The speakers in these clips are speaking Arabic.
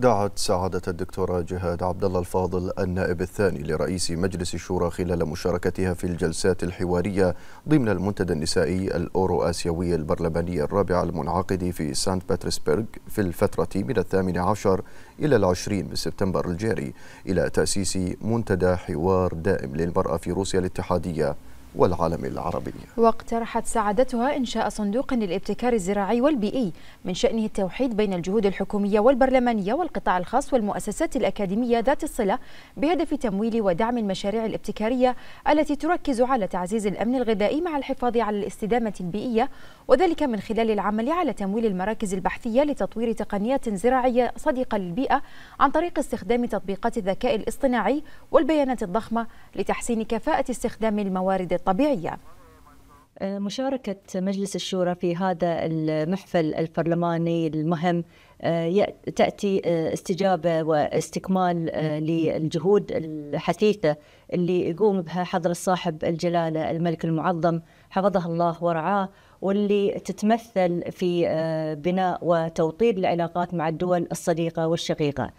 دعت سعادة الدكتورة جهاد عبد الله الفاضل النائب الثاني لرئيس مجلس الشورى خلال مشاركتها في الجلسات الحوارية ضمن المنتدى النسائي الأورو آسيوي البرلماني الرابع المنعقد في سانت باترسبرغ في الفترة من الثامن عشر إلى العشرين من سبتمبر الجاري إلى تأسيس منتدى حوار دائم للمرأة في روسيا الاتحادية والعالم العربي واقترحت سعادتها إنشاء صندوق للابتكار الزراعي والبيئي من شأنه التوحيد بين الجهود الحكومية والبرلمانية والقطاع الخاص والمؤسسات الأكاديمية ذات الصلة بهدف تمويل ودعم المشاريع الابتكارية التي تركز على تعزيز الأمن الغذائي مع الحفاظ على الاستدامة البيئية وذلك من خلال العمل على تمويل المراكز البحثية لتطوير تقنيات زراعية صديقة للبيئة عن طريق استخدام تطبيقات الذكاء الاصطناعي والبيانات الضخمة لتحسين كفاءة استخدام الموارد الطبيعية مشاركة مجلس الشورى في هذا المحفل البرلماني المهم آه، تأتي آه، استجابة واستكمال آه، للجهود الحثيثة اللي يقوم بها حضرة صاحب الجلالة الملك المعظم حفظه الله ورعاه واللي تتمثل في بناء وتوطيد العلاقات مع الدول الصديقة والشقيقة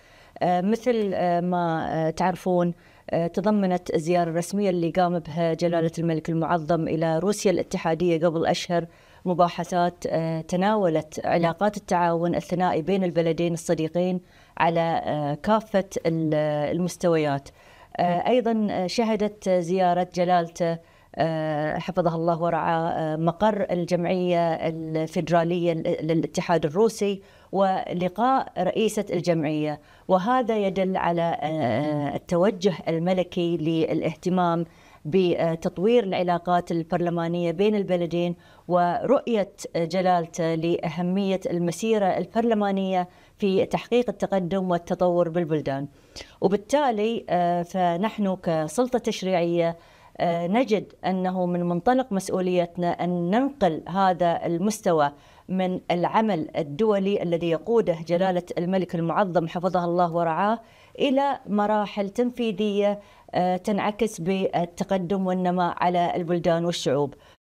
مثل ما تعرفون آه، تضمنت الزيارة الرسمية اللي قام بها جلالة الملك المعظم إلى روسيا الاتحادية قبل أشهر مباحثات آه، تناولت علاقات التعاون الثنائي بين البلدين الصديقين على آه، كافة المستويات أيضا شهدت زيارة جلالته حفظه الله ورعاه مقر الجمعية الفيدرالية للاتحاد الروسي ولقاء رئيسة الجمعية وهذا يدل على آه، التوجه الملكي للاهتمام بتطوير العلاقات البرلمانية بين البلدين ورؤية جلالته لأهمية المسيرة البرلمانية في تحقيق التقدم والتطور بالبلدان وبالتالي آه، فنحن كسلطة تشريعية آه، نجد انه من منطلق مسؤوليتنا ان ننقل هذا المستوى من العمل الدولي الذي يقوده جلاله الملك المعظم حفظه الله ورعاه الى مراحل تنفيذيه آه، تنعكس بالتقدم والنماء على البلدان والشعوب